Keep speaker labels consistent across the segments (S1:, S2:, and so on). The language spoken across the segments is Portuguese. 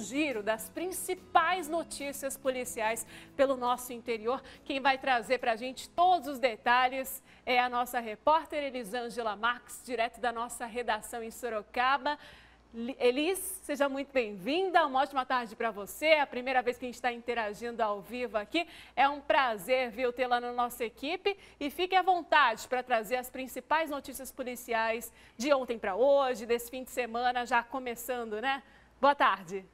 S1: giro das principais notícias policiais pelo nosso interior. Quem vai trazer para a gente todos os detalhes é a nossa repórter Elisângela Marques, direto da nossa redação em Sorocaba. Elis, seja muito bem-vinda, uma ótima tarde para você. É a primeira vez que a gente está interagindo ao vivo aqui. É um prazer, viu, tê-la na nossa equipe. E fique à vontade para trazer as principais notícias policiais de ontem para hoje, desse fim de semana, já começando, né? Boa tarde.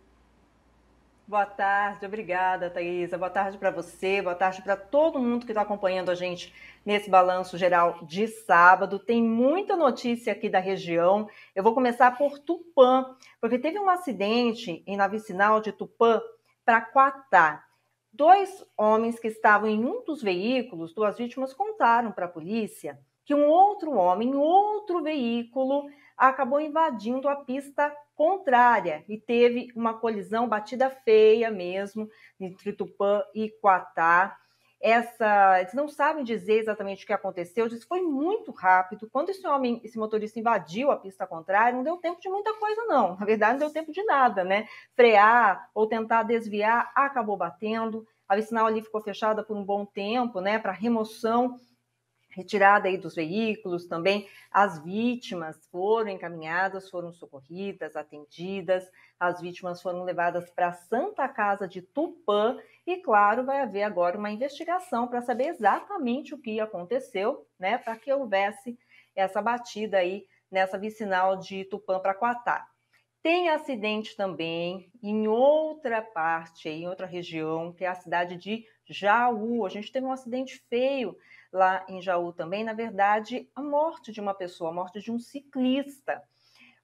S1: Boa tarde, obrigada, Thaisa. Boa tarde para você, boa tarde para todo mundo que está acompanhando a gente nesse balanço geral de sábado. Tem muita notícia aqui da região. Eu vou começar por Tupã, porque teve um acidente em na vicinal de Tupã para Quatá. Dois homens que estavam em um dos veículos, duas vítimas contaram para a polícia que um outro homem, outro veículo, acabou invadindo a pista contrária e teve uma colisão batida feia mesmo entre Tupã e Quatá. Essa, eles não sabem dizer exatamente o que aconteceu, Disse que foi muito rápido. Quando esse homem, esse motorista invadiu a pista contrária, não deu tempo de muita coisa não. Na verdade, não deu tempo de nada, né? Frear ou tentar desviar, acabou batendo. A vicinal ali ficou fechada por um bom tempo, né, para remoção retirada aí dos veículos também. As vítimas foram encaminhadas, foram socorridas, atendidas. As vítimas foram levadas para a Santa Casa de Tupã e claro, vai haver agora uma investigação para saber exatamente o que aconteceu, né, para que houvesse essa batida aí nessa vicinal de Tupã para Coatá. Tem acidente também em outra parte, em outra região, que é a cidade de Jaú. A gente teve um acidente feio lá em Jaú também. Na verdade, a morte de uma pessoa, a morte de um ciclista.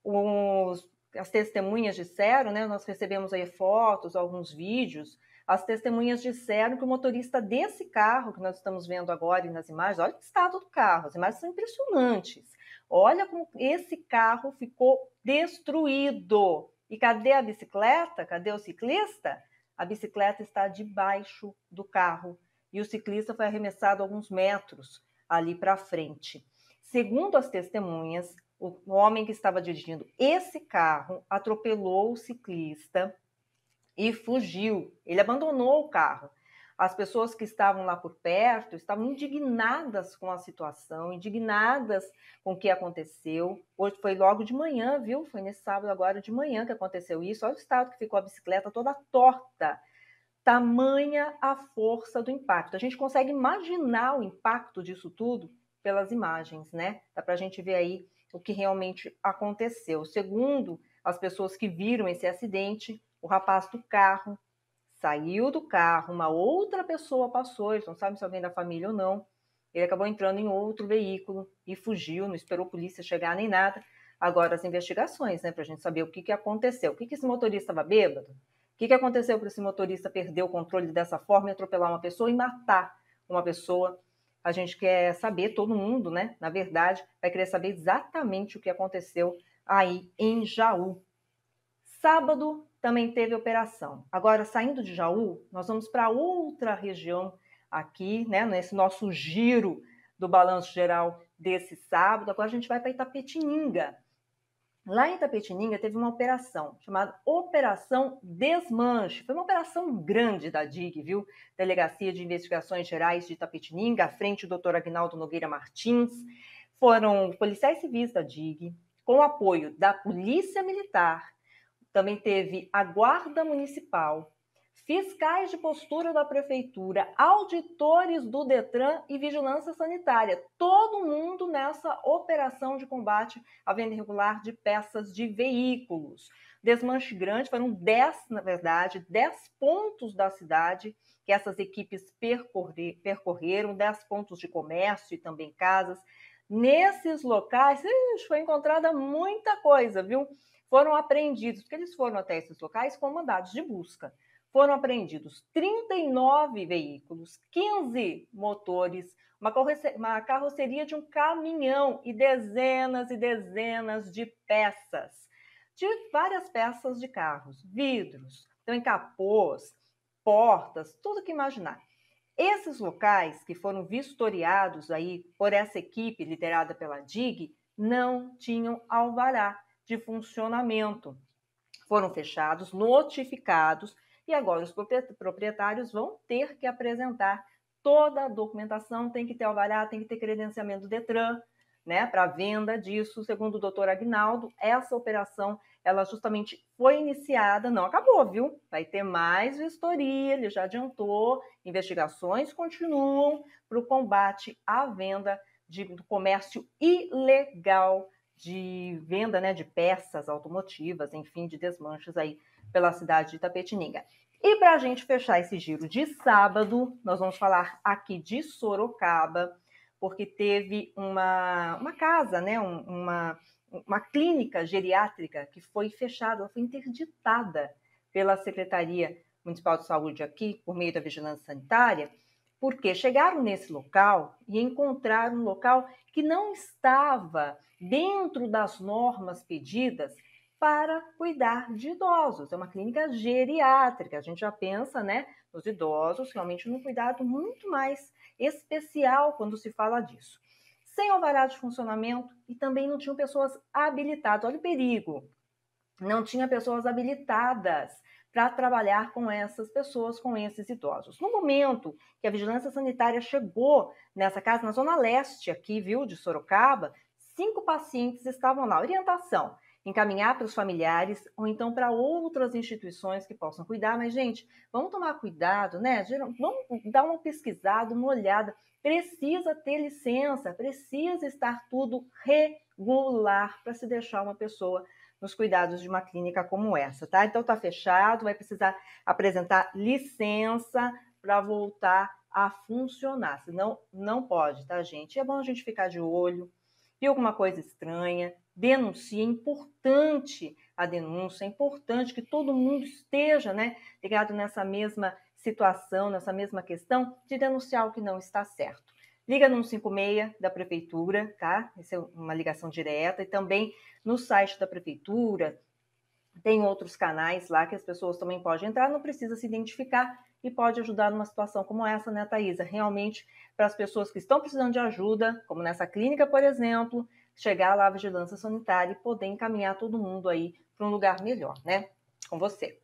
S1: Os, as testemunhas disseram, né? Nós recebemos aí fotos, alguns vídeos as testemunhas disseram que o motorista desse carro que nós estamos vendo agora nas imagens, olha o estado do carro, as imagens são impressionantes. Olha como esse carro ficou destruído. E cadê a bicicleta? Cadê o ciclista? A bicicleta está debaixo do carro e o ciclista foi arremessado alguns metros ali para frente. Segundo as testemunhas, o homem que estava dirigindo esse carro atropelou o ciclista e fugiu. Ele abandonou o carro. As pessoas que estavam lá por perto estavam indignadas com a situação, indignadas com o que aconteceu. Hoje foi logo de manhã, viu? Foi nesse sábado agora de manhã que aconteceu isso. Olha o estado que ficou a bicicleta toda torta. Tamanha a força do impacto. A gente consegue imaginar o impacto disso tudo pelas imagens, né? Dá para a gente ver aí o que realmente aconteceu. Segundo as pessoas que viram esse acidente, o rapaz do carro saiu do carro, uma outra pessoa passou, eles não sabem se alguém da família ou não. Ele acabou entrando em outro veículo e fugiu, não esperou a polícia chegar nem nada. Agora as investigações, né, para a gente saber o que, que aconteceu. O que, que esse motorista estava bêbado? O que, que aconteceu para esse motorista perder o controle dessa forma e atropelar uma pessoa e matar uma pessoa? A gente quer saber, todo mundo, né? Na verdade, vai querer saber exatamente o que aconteceu aí em Jaú. Sábado também teve operação. Agora, saindo de Jaú, nós vamos para outra região aqui, né, nesse nosso giro do balanço geral desse sábado. Agora a gente vai para Itapetininga. Lá em Itapetininga teve uma operação chamada Operação Desmanche. Foi uma operação grande da DIG, viu? Delegacia de Investigações Gerais de Itapetininga, à frente do Dr. Agnaldo Nogueira Martins. Foram policiais civis da DIG, com apoio da Polícia Militar também teve a Guarda Municipal, fiscais de postura da prefeitura, auditores do Detran e vigilância sanitária. Todo mundo nessa operação de combate à venda irregular de peças de veículos. Desmanche grande, foram 10, na verdade, 10 pontos da cidade que essas equipes percorrer, percorreram, 10 pontos de comércio e também casas, Nesses locais ixi, foi encontrada muita coisa, viu? Foram apreendidos, porque eles foram até esses locais com mandados de busca. Foram apreendidos 39 veículos, 15 motores, uma carroceria de um caminhão e dezenas e dezenas de peças, de várias peças de carros, vidros, também então, capôs, portas, tudo que imaginar. Esses locais que foram vistoriados aí por essa equipe liderada pela DIG não tinham alvará de funcionamento. Foram fechados, notificados e agora os proprietários vão ter que apresentar toda a documentação, tem que ter alvará, tem que ter credenciamento do Detran, né, para venda disso, segundo o doutor Agnaldo, essa operação ela justamente foi iniciada, não acabou, viu? Vai ter mais vistoria, ele já adiantou, investigações continuam para o combate à venda de, do comércio ilegal de venda né, de peças automotivas, enfim, de desmanches aí pela cidade de Tapetininga. E para a gente fechar esse giro de sábado, nós vamos falar aqui de Sorocaba, porque teve uma, uma casa, né, uma, uma clínica geriátrica que foi fechada, ela foi interditada pela Secretaria Municipal de Saúde aqui, por meio da Vigilância Sanitária, porque chegaram nesse local e encontraram um local que não estava dentro das normas pedidas para cuidar de idosos. É uma clínica geriátrica, a gente já pensa, né, nos idosos, realmente num cuidado muito mais especial quando se fala disso. Sem alvará de funcionamento e também não tinham pessoas habilitadas. Olha o perigo. Não tinha pessoas habilitadas para trabalhar com essas pessoas, com esses idosos. No momento que a vigilância sanitária chegou nessa casa, na zona leste aqui, viu, de Sorocaba, cinco pacientes estavam lá. Orientação: encaminhar para os familiares ou então para outras instituições que possam cuidar. Mas, gente, vamos tomar cuidado, né? Vamos dar uma pesquisada, uma olhada. Precisa ter licença, precisa estar tudo regular para se deixar uma pessoa nos cuidados de uma clínica como essa, tá? Então tá fechado, vai precisar apresentar licença para voltar a funcionar, senão não pode, tá, gente? É bom a gente ficar de olho, viu alguma coisa estranha, denuncie. É importante a denúncia, é importante que todo mundo esteja né, ligado nessa mesma situação, nessa mesma questão de denunciar o que não está certo. Liga no 156 da prefeitura, tá? Essa é uma ligação direta e também no site da prefeitura tem outros canais lá que as pessoas também podem entrar, não precisa se identificar e pode ajudar numa situação como essa, né, Thaisa? Realmente, para as pessoas que estão precisando de ajuda, como nessa clínica, por exemplo, chegar lá à vigilância sanitária e poder encaminhar todo mundo aí para um lugar melhor, né? Com você.